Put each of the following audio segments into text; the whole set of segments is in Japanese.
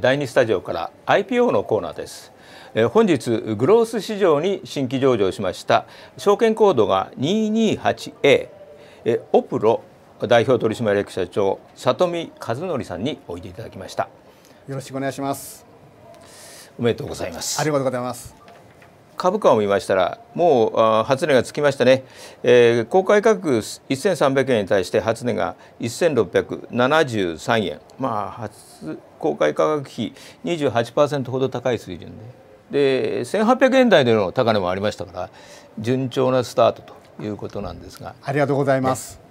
第2スタジオから IPO のコーナーです本日グロース市場に新規上場しました証券コードが 228A オプロ代表取締役社長里見和則さんにおいでいただきましたよろしくお願いしますおめでとうございますありがとうございます株価を見ましたらもう初値がつきましたね、えー、公開価格1300円に対して初値が1673円まあ初公開価格比28%ほど高い水準でで1800円台での高値もありましたから順調なスタートということなんですがありがとうございます、ね、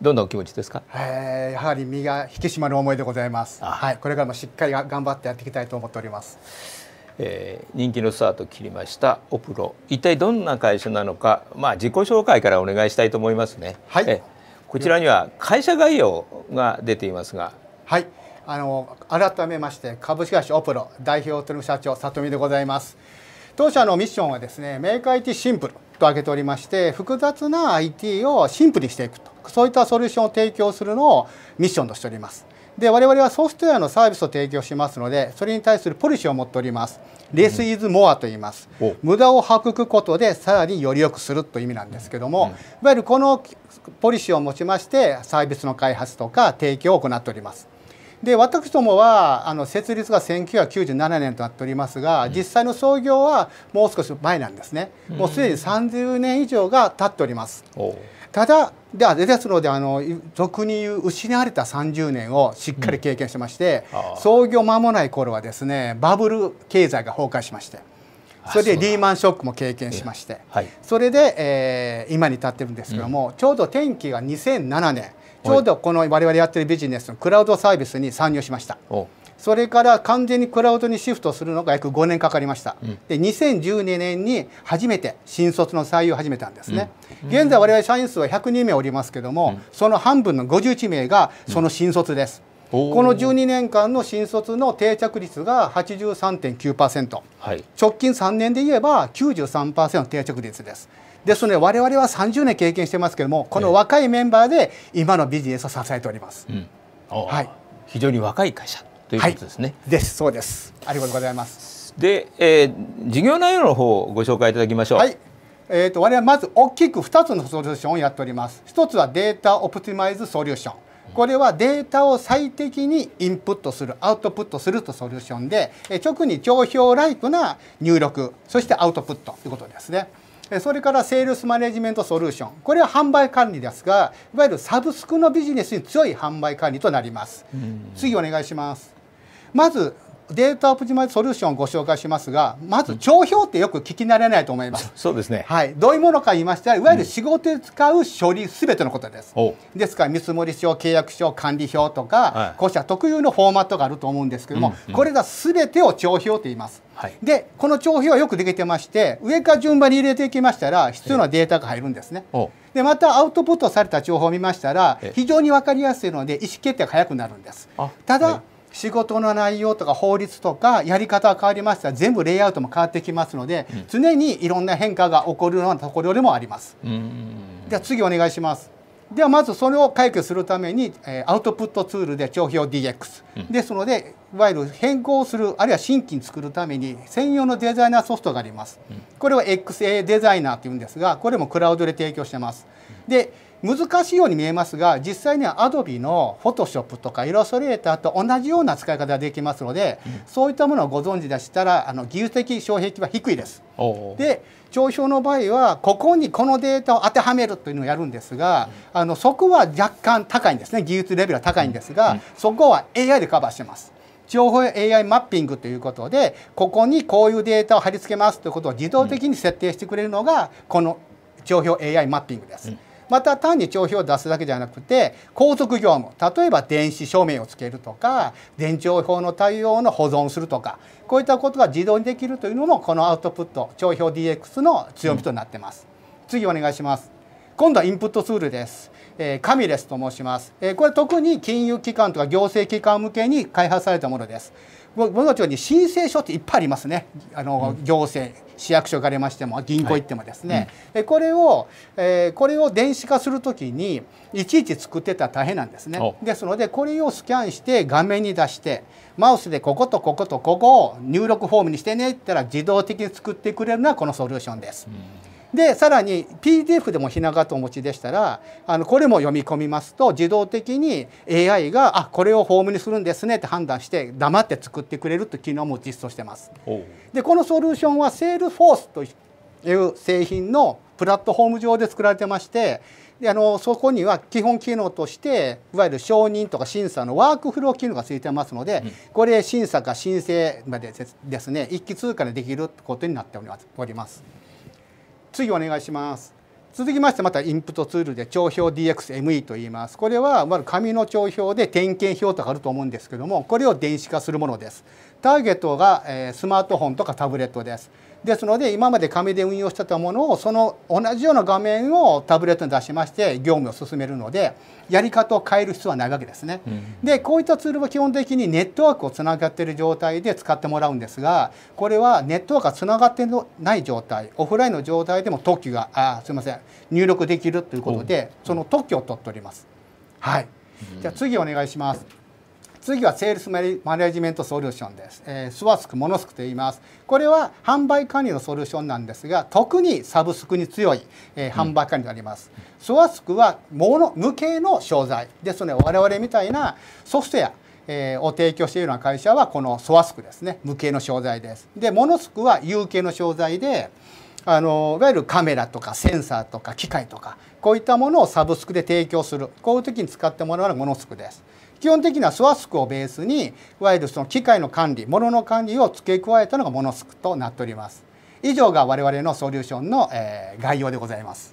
どんなお気持ちですか、えー、やはり身が引き締まる思いでございますはい、これからもしっかり頑張ってやっていきたいと思っておりますえー、人気のスタート切りましたオプロ一体どんな会社なのか、まあ、自己紹介からお願いしたいと思いますね、はい、こちらには会社概要が出ていますがはいあの改めまして株式会社オプロ代表取締社長里見でございます当社のミッションはですねメーカー IT シンプルと挙げておりまして複雑な IT をシンプルにしていくとそういったソリューションを提供するのをミッションとしておりますで我々はソフトウェアのサービスを提供しますのでそれに対するポリシーを持っておりますレス・イズ・モアと言います、うん、無駄を省くことでさらにより良くするという意味なんですけども、うん、いわゆるこのポリシーを持ちましてサービスの開発とか提供を行っておりますで私どもはあの設立が1997年となっておりますが、実際の創業はもう少し前なんですね、もうすでに30年以上が経っております。ただでですのであの俗に言う失われた30年をしっかり経験してまして、うん、創業間もない頃はですねバブル経済が崩壊しましてそれでリーマンショックも経験しまして、はい、それで、えー、今に至ってるんですけども、うん、ちょうど転機が2007年ちょうどこの我々やってるビジネスのクラウドサービスに参入しました。それから完全にクラウドにシフトするのが約5年かかりました、うん、で2012年に初めて新卒の採用を始めたんですね、うん、現在我々社員数は102名おりますけども、うん、その半分の51名がその新卒です、この12年間の新卒の定着率が83.9%、はい、直近3年で言えば93%定着率です。ですので我々は30年経験してますけどもこの若いメンバーで今のビジネスを支えております。うん、はい、非常に若い会社ということですね。はい、ですそうです。ありがとうございます。で、えー、事業内容の方をご紹介いただきましょう。はい。えーと、我々まず大きく2つのソリューションをやっております。1つはデータオプティマイズソリューション。これはデータを最適にインプットする、アウトプットするとソリューションで、直に帳票ライクな入力、そしてアウトプットということですね。それからセールスマネジメントソリューション。これは販売管理ですが、いわゆるサブスクのビジネスに強い販売管理となります。次お願いします。まずデータオプティマイズソリューションをご紹介しますが、まず帳票ってよく聞き慣れないと思います。うん、そうですね。はい。どういうものか言いましたら、いわゆる仕事で使う処理すべてのことです。うん、ですから見積書、契約書、管理表とか、はい、こうした特有のフォーマットがあると思うんですけども、うんうん、これらすべてを帳票と言います。はい、で、この帳票はよくできてまして、上から順番に入れていきましたら、必要なデータが入るんですね。でまたアウトプットされた情報を見ましたら非常に分かりやすいので意思決定が早くなるんです。ただ、仕事の内容とか法律とかやり方は変わりましたら全部レイアウトも変わってきますので、うん、常にいろんな変化が起こるようなところでもあります。では次お願いします。ではまずそれを解決するために、えアウトプットツールで帳票 DX、うん、ですのでいわゆる変更するあるいは新規に作るために専用のデザイナーソフトがあります、うん、これは XA デザイナーというんですがこれもクラウドで提供してます、で難しいように見えますが実際には Adobe の Photoshop とかイラストレーターと同じような使い方ができますので、うん、そういったものをご存知でしたらあの技術的障壁は低いです。で帳票の場合はここにこのデータを当てはめるというのをやるんですが、うん、あのそこは若干高いんですね技術レベルは高いんですが、うん、そこは AI でカバーしてます。情報 AI マッピングということでここにこういうデータを貼り付けますということを自動的に設定してくれるのがこの情報 AI マッピングです。また単に帳票を出すだけじゃなくて高速業務例えば電子署名をつけるとか電帳票の対応の保存するとかこういったことが自動にできるというのもこのアウトプット帳票 DX の強みとなってます、うん、次お願いします今度はインプットツールです、えー、カミレスと申します、えー、これ特に金融機関とか行政機関向けに開発されたものです僕のように申請書っていっぱいありますねあの、うん、行政市役所行かれましても銀行行ってもですね、はい、これを、えー、これを電子化するときにいちいち作ってたら大変なんですねですのでこれをスキャンして画面に出してマウスでこことこことここを入力フォームにしてねって言ったら自動的に作ってくれるのはこのソリューションです。うんでさらに PDF でもひな形お持ちでしたらあのこれも読み込みますと自動的に AI があこれをフォームにするんですねって判断して黙って作ってくれるという機能も実装してます。でこのソリューションは Salesforce という製品のプラットフォーム上で作られてましてであのそこには基本機能としていわゆる承認とか審査のワークフロー機能がついてますので、うん、これ審査か申請までですね一気通過でできることになっております。次お願いします続きましてまたインプットツールで帳票 DXME と言いますこれはまず紙の帳票で点検表とかあると思うんですけどもこれを電子化するものですターゲットがスマートフォンとかタブレットですですので今まで紙で運用してたものをその同じような画面をタブレットに出しまして業務を進めるのでやり方を変える必要はないわけですね。うん、でこういったツールは基本的にネットワークをつながっている状態で使ってもらうんですがこれはネットワークがつながってない状態オフラインの状態でも特許があすみません入力できるということでその特許を取っております。はい、じゃあ次お願いします。次はセールスマネジメントソリューションです、えー、スワスクモノスクと言いますこれは販売管理のソリューションなんですが特にサブスクに強い、えー、販売管理になります、うん、スワスクはもの無形の商材ですので我々みたいなソフトウェアえを提供しているような会社はこのソワスクですね無形の商材ですでモノスクは有形の商材であのいわゆるカメラとかセンサーとか機械とかこういったものをサブスクで提供するこういう時に使ってもらうのがモノスクです基本的には s w a s をベースにいわゆるその機械の管理物の管理を付け加えたのがモノスクとなっております以上が我々のソリューションの、え概要でございます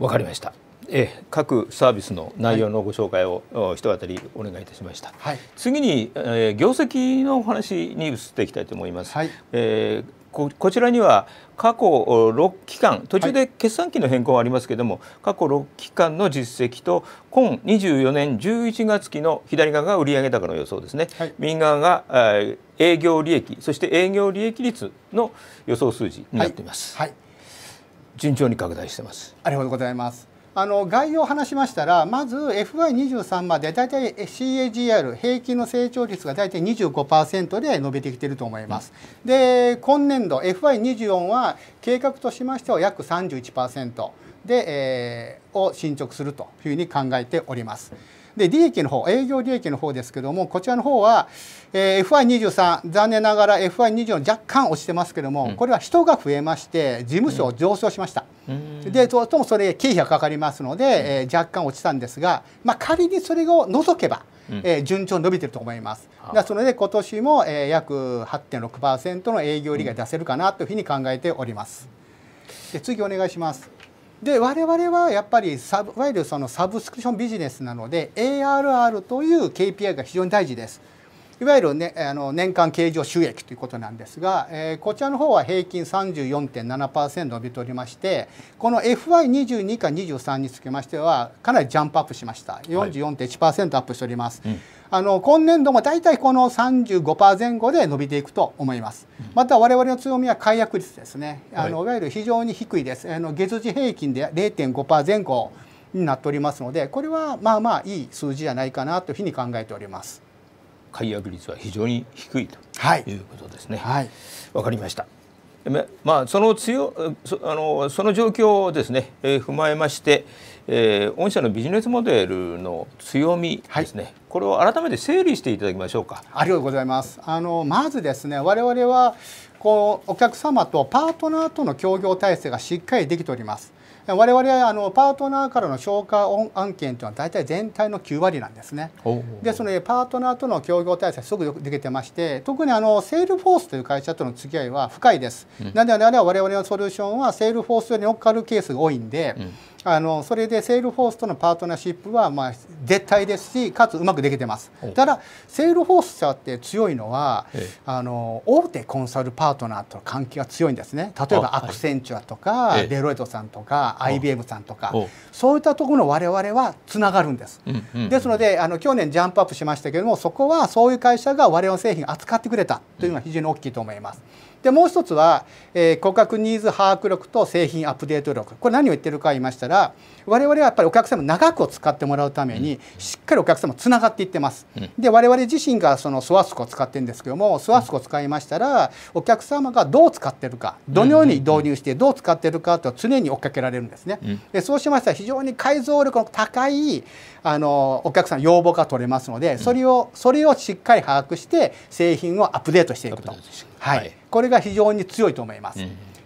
わかりましたえ各サービスの内容のご紹介を、はい、一当たりお願いいたしました、はい、次に、えー、業績のお話に移っていきたいと思います、はい、えー、ここちらには過去6期間途中で決算期の変更がありますけれども、過去6期間の実績と今24年11月期の左側が売上高の予想ですね、右側が、えー、営業利益そして営業利益率の予想数字になっています、はい順調に拡大してますありがとうございますあの概要を話しましたらまず FY23 までだいたい CAGR 平均の成長率がだいたい25%で伸びてきていると思います。で今年度 FY24 は計画としましては約31%で、えー、を進捗するというふうに考えております。で、利益の方、営業利益の方ですけども、こちらの方は、えー、FI23、残念ながら FI24 若干落ちてますけども、うん、これは人が増えまして、事務所上昇しました。うん、で、ともそれ経費がかかりますので、えー、若干落ちたんですが、まあ、仮にそれを除けば、えー、順調に伸びてると思います。だそれで今年も、えー、約8.6%の営業利が出せるかなというふうに考えております。で次お願いします。で我々はやっぱりサブいわゆるそのサブスクリプションビジネスなので ARR という KPI が非常に大事です。いわゆる、ね、あの年間経常収益ということなんですが、えー、こちらの方は平均34.7%伸びておりましてこの FY22 か23につきましてはかなりジャンプアップしました44.1%アップしております。はいうんあの今年度も大体この35%前後で伸びていくと思います。また我々の強みは解約率ですね。あのいわゆる非常に低いです。あの月次平均で0.5%前後になっておりますので、これはまあまあいい数字じゃないかなというふうに考えております。解約率は非常に低いということですね。はい、わ、かりました。まあその強そあのその状況をですね、えー、踏まえまして、えー、御社のビジネスモデルの強みですね、はい、これを改めて整理していただきましょうか。ありがとうございます。あのまずですね、我々はこうお客様とパートナーとの協業体制がしっかりできております。我々はあのパートナーからの消化案件というのは大体全体の9割なんですね。ですのでパートナーとの協業体制すごくぐできてまして特にあのセールフォースという会社との付き合いは深いです。うん、なので我々のソリューションはセールフォースより乗っかるケースが多いんで、うんあのそれでセールフォースとのパートナーシップはまあ絶対ですしかつうまくできてますただセールフォース社って強いのは、あの大手コンサルパートナーとの関係が強いんですね例えばアクセンチュアとか、デロイトさんとか IBM さんとかそういったところの我々はつながるんです、ですのであの去年ジャンプアップしましたけどもそこはそういう会社が我々の製品扱ってくれたというのは非常に大きいと思います。うんでもう一つは、えー、顧客ニーズ把握力と製品アップデート力これ何を言ってるか言いましたら我々はやっぱりお客様長く使ってもらうために、しっかりお客様つながっていってます、うん、で我々自身がそのスワスコを使ってるんですけどもスワスコを使いましたらお客様がどう使ってるかどのように導入してどう使ってるかと常に追っかけられるんですね、うん、でそうしましたら非常に解像力の高いあのお客さん要望が取れますのでそれをそれをしっかり把握して製品をアップデートしていくと。はい、はいこれが非常に強いと思います。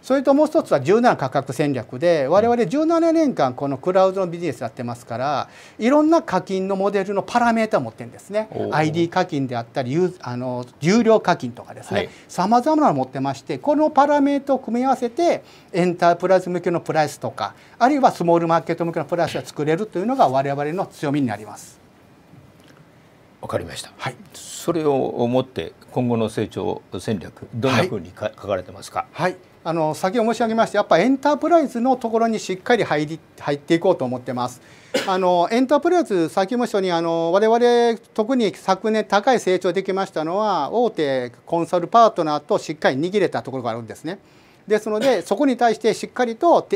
それともう一つは柔軟価格戦略で我々17年間このクラウドのビジネスやってますからいろんな課金のモデルのパラメータを持ってるんですね ID 課金であったりあの有料課金とかですねさまざまなのを持ってましてこのパラメータを組み合わせてエンタープライズ向けのプライスとかあるいはスモールマーケット向けのプライスが作れるというのが我々の強みになります。わかりました、はい、それをもって今後の成長戦略どんなふうにはい、書かれてますか、はい、あの先ほど申し上げましたやっぱエンタープライズのところにしっかり入り入っていこうと思ってます。あのエンタープライズ先ほどにあの我々特に昨年高い成長できましたのは大手コンサルパートナーとしっかり握れたところがあるんですね。ですのでそこに対してしっかりと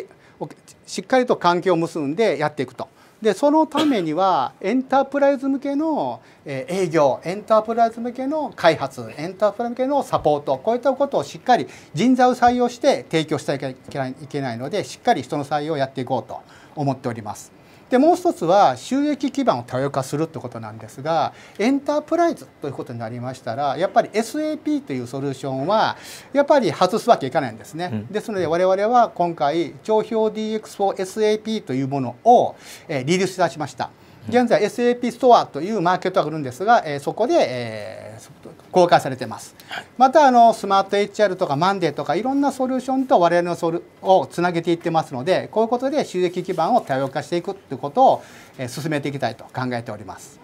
しっかりと関係を結んでやっていくと。でそのためにはエンタープライズ向けの営業エンタープライズ向けの開発エンタープライズ向けのサポートこういったことをしっかり人材を採用して提供していけないのでしっかり人の採用をやっていこうと思っております。でもう一つは収益基盤を多様化するってことなんですがエンタープライズということになりましたらやっぱり SAP というソリューションはやっぱり外すわけいかないんですね、うん、ですので我々は今回帳票 DX4SAP というものを、えリリースいたしました。現在 SAP ストアというマーケットがあるんですが、えー、そこで、えー、公開されてます、はい、またあのスマート HR とかマンデーとかいろんなソリューションと我々のソルをつなげていってますのでこういうことで収益基盤を多様化していくということを、えー、進めていきたいと考えております。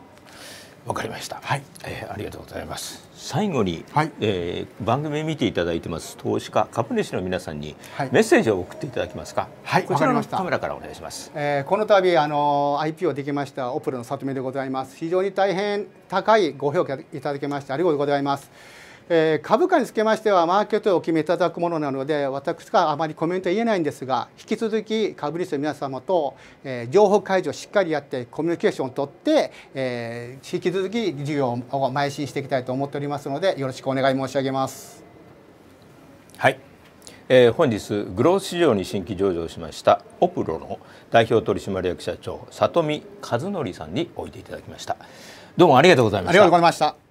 わかりました。はい、えー、ありがとうございます。最後に、はい、えー、番組見ていただいてます投資家株主の皆さんに、メッセージを送っていただけますか。はい、こちらのカメラからお願いします。えー、この度あの IPO できましたオプロの里見でございます。非常に大変高いご評価いただきましてありがとうございます。えー、株価につきましてはマーケットをお決めいただくものなので私があまりコメントは言えないんですが引き続き株主の皆様と、えー、情報開示をしっかりやってコミュニケーションをとって、えー、引き続き事業を邁進していきたいと思っておりますのでよろしくお願い申し上げます。はい、え本日グロース市場に新規上場しましたオプロの代表取締役社長里見和則さんにおいでいただきましたどうもありがとうございましたありがとうございました